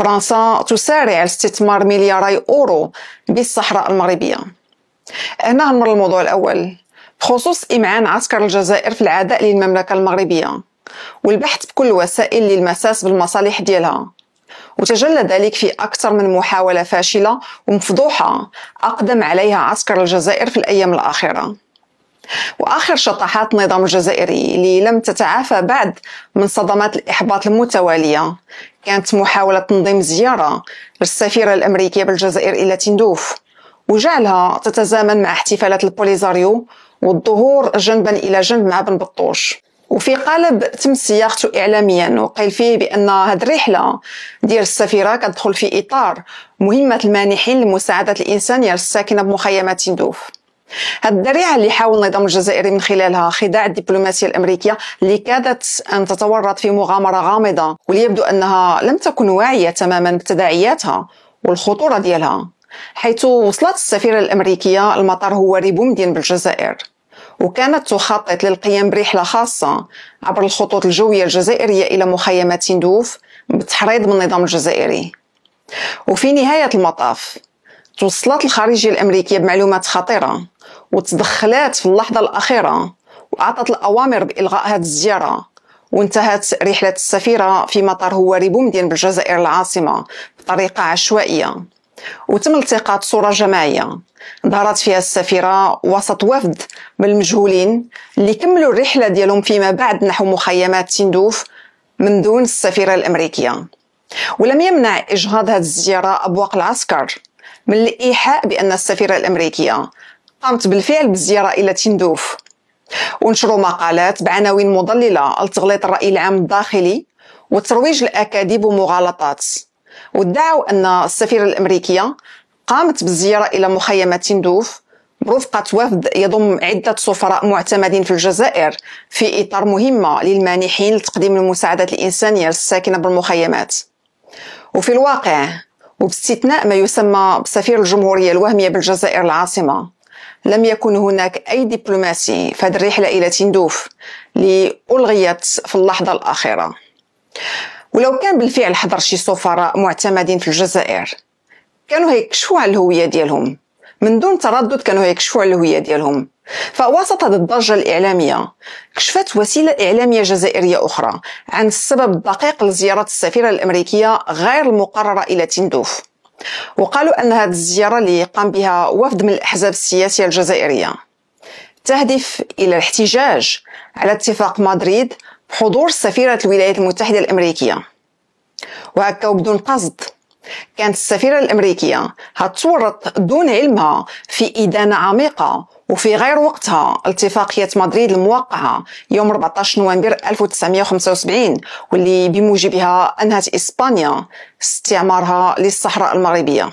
فرنسا تسارع لاستثمار ملياري أورو بالصحراء المغربية هنا نمر الموضوع الأول بخصوص إمعان عسكر الجزائر في العداء للمملكة المغربية والبحث بكل الوسائل للمساس بالمصالح ديالها وتجلى ذلك في أكثر من محاولة فاشلة ومفضوحة أقدم عليها عسكر الجزائر في الأيام الأخيرة واخر شطحات النظام الجزائري اللي لم تتعافى بعد من صدمات الاحباط المتواليه كانت محاوله تنظيم زياره للسفيره الامريكيه بالجزائر الى تندوف وجعلها تتزامن مع احتفالات البوليزاريو والظهور جنبا الى جنب مع بن بطوش وفي قالب تم صياغته اعلاميا وقيل فيه بان هذه الرحله ديال السفيره كتدخل في اطار مهمه المانحين لمساعده الانسانيه الساكنه بمخيمات تندوف هذه الذريعه اللي حاول النظام الجزائري من خلالها خداع الدبلوماسيه الامريكيه اللي كادت ان تتورط في مغامره غامضه وليبدو انها لم تكن واعيه تماما بتداعياتها والخطوره ديالها حيث وصلت السفيره الامريكيه المطار هو ريبومدين بالجزائر وكانت تخطط للقيام برحلة خاصة عبر الخطوط الجوية الجزائرية إلى مخيمات تندوف بالتحريض النظام الجزائري وفي نهاية المطاف توصلت الخارجية الأمريكية بمعلومات خطيرة وتدخلات في اللحظة الأخيرة وأعطت الأوامر بإلغاء هذه الزيارة وانتهت رحلة السفيرة في مطار هواري بومدين بالجزائر العاصمة بطريقة عشوائية وتم التقاط صورة جماعية ظهرت فيها السفيرة وسط وفد من المجهولين اللي كملوا الرحلة ديالهم فيما بعد نحو مخيمات تندوف من دون السفيرة الأمريكية ولم يمنع إجهاض هذه الزيارة أبواق العسكر من الإيحاء بأن السفيرة الأمريكية قامت بالفعل بالزيارة إلى تندوف ونشروا مقالات بعناوين مضللة لتغليط الرأي العام الداخلي وترويج الأكاذيب ومغالطات وادعوا أن السفيرة الأمريكية قامت بالزيارة إلى مخيم تندوف برفقة وفد يضم عدة سفراء معتمدين في الجزائر في إطار مهمة للمانحين لتقديم المساعدات الإنسانية الساكنة بالمخيمات وفي الواقع وباستثناء ما يسمى بسفير الجمهورية الوهمية بالجزائر العاصمة لم يكن هناك أي دبلوماسي في هذه الرحلة إلى تندوف لألغيت في اللحظة الأخيرة ولو كان بالفعل حضر شي سفراء معتمدين في الجزائر كانوا هيكشفوا على الهوية ديالهم من دون تردد كانوا هيكشفوا على الهوية ديالهم فوسط هذه الضجة الإعلامية كشفت وسيلة إعلامية جزائرية أخرى عن السبب الدقيق لزيارة السفيرة الأمريكية غير المقررة إلى تندوف وقالوا أن هذه الزيارة اللي قام بها وفد من الأحزاب السياسية الجزائرية تهدف إلى الاحتجاج على اتفاق مدريد بحضور سفيرة الولايات المتحدة الأمريكية وهكا وبدون قصد كانت السفيرة الأمريكية هتورط دون علمها في إدانة عميقة وفي غير وقتها اتفاقية مدريد الموقعة يوم 14 نوفمبر 1975 واللي بموجبها أنهت إسبانيا استعمارها للصحراء المغربية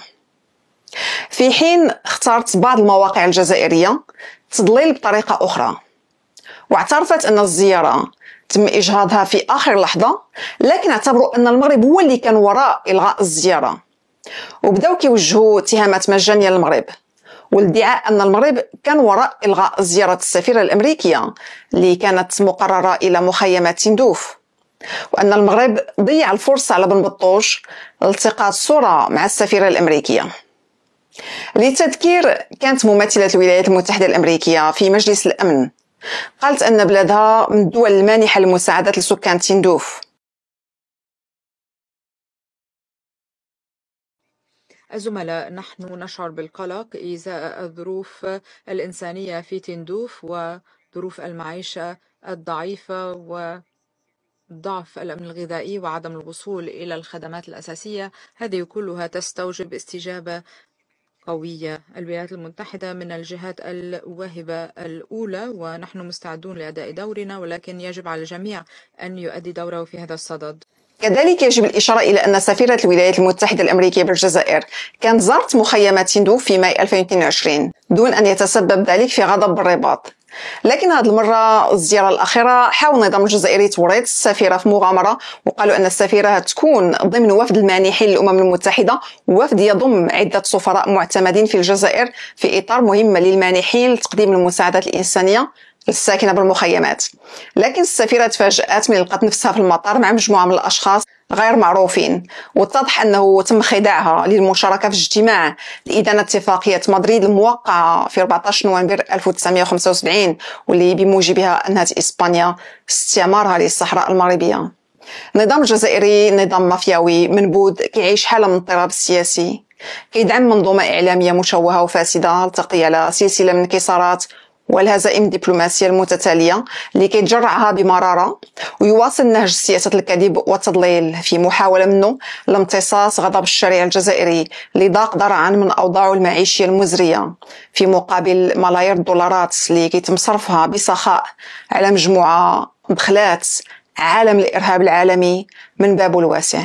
في حين اختارت بعض المواقع الجزائرية تضليل بطريقة أخرى واعترفت أن الزيارة تم إجهاضها في آخر لحظة لكن اعتبروا أن المغرب هو اللي كان وراء إلغاء الزيارة وبداو كيوجهوا اتهامات مجانية للمغرب والادعاء أن المغرب كان وراء إلغاء زيارة السفيرة الأمريكية اللي كانت مقررة إلى مخيمات تندوف وأن المغرب ضيع الفرصة على بن بطوش لالتقاط صورة مع السفيرة الأمريكية للتذكير كانت ممثلة الولايات المتحدة الأمريكية في مجلس الأمن قالت أن بلادها من الدول المانحة للمساعدات لسكان تندوف الزملاء نحن نشعر بالقلق إزاء الظروف الإنسانية في تندوف وظروف المعيشة الضعيفة و ضعف الأمن الغذائي وعدم الوصول إلى الخدمات الأساسية هذه كلها تستوجب استجابة قوية الولايات المتحدة من الجهات الواهبة الأولى ونحن مستعدون لأداء دورنا ولكن يجب على الجميع أن يؤدي دوره في هذا الصدد كذلك يجب الإشارة إلى أن سفيرة الولايات المتحدة الأمريكية بالجزائر كانت زارت مخيمات هندو في ماي 2022 دون أن يتسبب ذلك في غضب الرباط لكن هذه المرة الزيارة الأخيرة حاول النظام الجزائري توريط السفيرة في مغامرة وقالوا أن السفيرة تكون ضمن وفد المانحين للأمم المتحدة وفد يضم عدة سفراء معتمدين في الجزائر في إطار مهمة للمانحين لتقديم المساعدات الإنسانية الساكنة بالمخيمات لكن السفيرة تفاجأت من لقات نفسها في المطار مع مجموعة من الأشخاص غير معروفين واتضح أنه تم خداعها للمشاركة في اجتماع لإدانة اتفاقية مدريد الموقعة في 14 نوفمبر 1975 واللي بموجبها أنهت إسبانيا استعمارها للصحراء المغربية النظام الجزائري نظام مافياوي منبوذ كيعيش حالة من اضطراب سياسي كيدعم منظومة إعلامية مشوهة وفاسدة تقي على سلسلة من انكسارات والهزائم الدبلوماسية المتتالية اللي كيتجرعها بمرارة ويواصل نهج سياسة الكذب والتضليل في محاولة منه لامتصاص غضب الشارع الجزائري اللي ضاق ذرعا من أوضاعه المعيشية المزرية في مقابل ملايير الدولارات اللي كيتم صرفها بسخاء على مجموعة دخلات عالم الإرهاب العالمي من بابه الواسع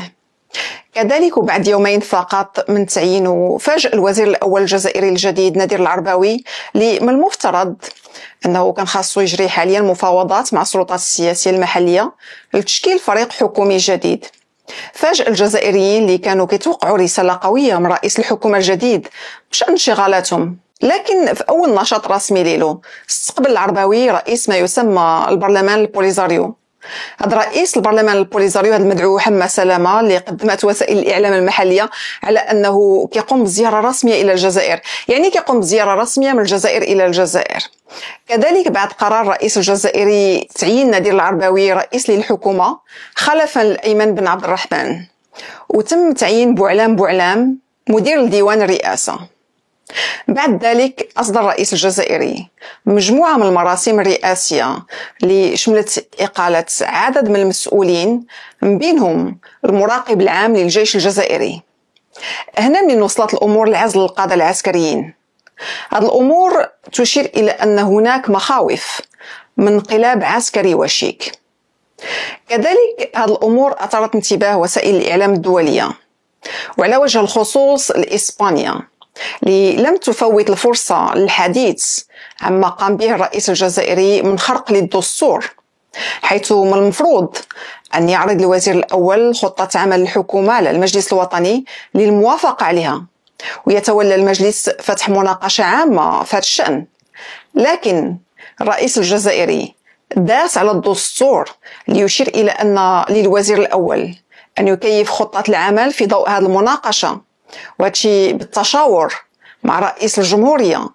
كذلك بعد يومين فقط من تعيينه فاجئ الوزير الأول الجزائري الجديد نادر العرباوي اللي من المفترض أنه كان خاصو يجري حاليا مفاوضات مع السلطات السياسية المحلية لتشكيل فريق حكومي جديد فاجئ الجزائريين اللي كانوا كيتوقعوا رسالة قوية من رئيس الحكومة الجديد مش انشغالاتهم لكن في أول نشاط رسمي ليلو استقبل العرباوي رئيس ما يسمى البرلمان البوليزاريو هذا رئيس البرلمان البوليزاريو هذا المدعو حما سلامه اللي قدمت وسائل الاعلام المحليه على انه كيقوم بزياره رسميه الى الجزائر يعني كيقوم بزياره رسميه من الجزائر الى الجزائر كذلك بعد قرار الرئيس الجزائري تعيين نادر العرباوي رئيس للحكومه خلفا لايمن بن عبد الرحمن وتم تعيين بوعلام بوعلام مدير لديوان الرئاسه بعد ذلك أصدر الرئيس الجزائري مجموعة من المراسيم الرئاسية اللي شملت إقالة عدد من المسؤولين من بينهم المراقب العام للجيش الجزائري هنا من وصلت الأمور لعزل القادة العسكريين هذه الأمور تشير إلى أن هناك مخاوف من انقلاب عسكري وشيك كذلك هذه الأمور أثارت انتباه وسائل الإعلام الدولية وعلى وجه الخصوص الإسبانيا لم تفوت الفرصة للحديث عما قام به الرئيس الجزائري من خرق للدستور حيث من المفروض أن يعرض الوزير الأول خطة عمل الحكومة للمجلس الوطني للموافقة عليها ويتولى المجلس فتح مناقشة عامة في هذا الشأن لكن الرئيس الجزائري داس على الدستور ليشير إلى أن للوزير الأول أن يكيف خطة العمل في ضوء هذه المناقشة وهادشي بالتشاور مع رئيس الجمهوريه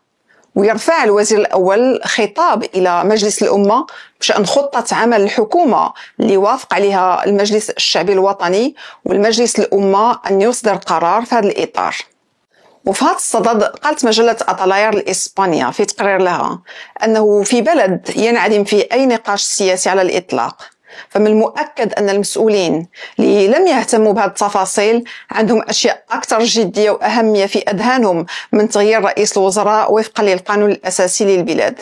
ويرفع الوزير الاول خطاب الى مجلس الامه بشان خطه عمل الحكومه اللي وافق عليها المجلس الشعبي الوطني والمجلس الامه ان يصدر قرار في هذا الاطار وفي هذا الصدد قالت مجلة أطلاير الإسبانية في تقرير لها أنه في بلد ينعدم في أي نقاش سياسي على الإطلاق فمن المؤكد أن المسؤولين اللي لم يهتموا بهذه التفاصيل عندهم أشياء أكثر جدية وأهمية في أذهانهم من تغيير رئيس الوزراء وفقا للقانون الأساسي للبلاد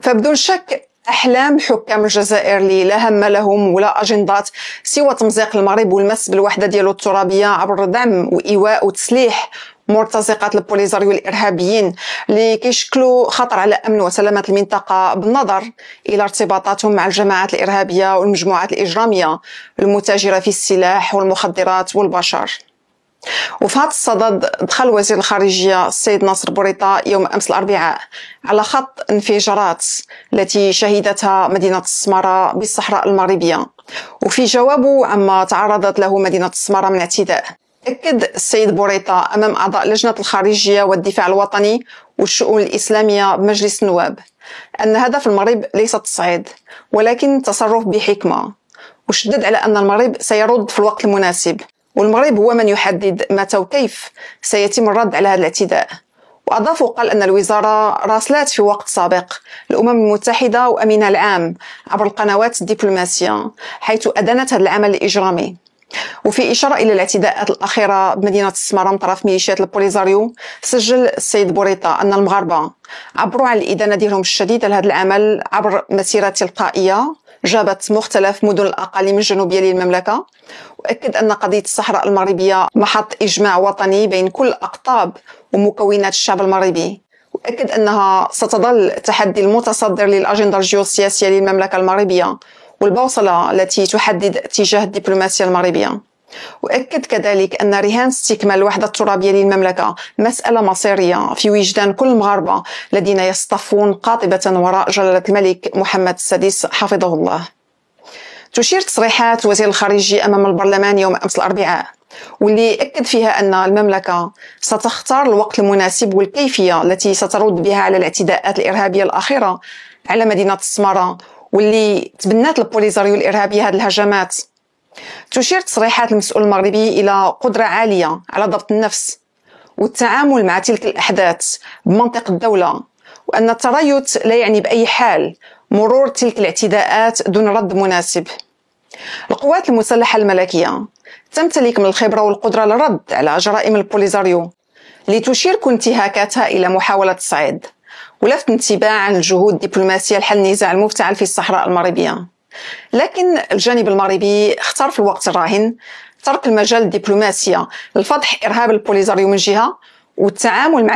فبدون شك احلام حكام الجزائر اللي لا هم لهم ولا اجندات سوى تمزيق المغرب والمس بالوحده ديالو الترابيه عبر دعم وايواء وتسليح مرتزقه البوليزاريو الارهابيين اللي كيشكلوا خطر على امن وسلامه المنطقه بالنظر الى ارتباطاتهم مع الجماعات الارهابيه والمجموعات الاجراميه المتاجره في السلاح والمخدرات والبشر وفي هذا الصدد دخل وزير الخارجية السيد ناصر بوريطة يوم أمس الأربعاء على خط انفجارات التي شهدتها مدينة السمارة بالصحراء المغربية وفي جوابه عما تعرضت له مدينة السمارة من اعتداء أكد السيد بوريطة أمام أعضاء لجنة الخارجية والدفاع الوطني والشؤون الإسلامية بمجلس النواب أن هدف المغرب ليس التصعيد ولكن التصرف بحكمة وشدد على أن المغرب سيرد في الوقت المناسب والمغرب هو من يحدد متى وكيف سيتم الرد على هذا الاعتداء وأضاف وقال أن الوزارة راسلت في وقت سابق الأمم المتحدة وأمينها العام عبر القنوات الدبلوماسية حيث أدانت هذا العمل الإجرامي وفي إشارة إلى الاعتداءات الأخيرة بمدينة السمارة من طرف ميليشيات البوليزاريو سجل السيد بوريطة أن المغاربة عبروا عن الإدانة ديالهم الشديدة لهذا العمل عبر مسيرة تلقائية جابت مختلف مدن الأقاليم الجنوبية للمملكة وأكد أن قضية الصحراء المغربية محط إجماع وطني بين كل أقطاب ومكونات الشعب المغربي وأكد أنها ستظل تحدي المتصدر للأجندة الجيوسياسية للمملكة المغربية والبوصلة التي تحدد اتجاه الدبلوماسية المغربية وأكد كذلك أن رهان استكمال الوحدة الترابية للمملكة مسألة مصيرية في وجدان كل المغاربة الذين يصطفون قاطبة وراء جلالة الملك محمد السادس حفظه الله تشير تصريحات وزير الخارجية أمام البرلمان يوم أمس الأربعاء واللي أكد فيها أن المملكة ستختار الوقت المناسب والكيفية التي سترد بها على الاعتداءات الإرهابية الأخيرة على مدينة السمارة واللي تبنات البوليزاريو الارهابيه هذه الهجمات تشير تصريحات المسؤول المغربي الى قدره عاليه على ضبط النفس والتعامل مع تلك الاحداث بمنطق الدوله وان التريث لا يعني باي حال مرور تلك الاعتداءات دون رد مناسب القوات المسلحه الملكيه تمتلك من الخبره والقدره للرد على جرائم البوليزاريو لتشير انتهاكاتها الى محاوله الصعيد ولفت انتباه عن الجهود الدبلوماسية لحل النزاع المفتعل في الصحراء المغربية لكن الجانب المغربي اختار في الوقت الراهن ترك المجال الدبلوماسية لفضح إرهاب البوليزاريو من جهة والتعامل مع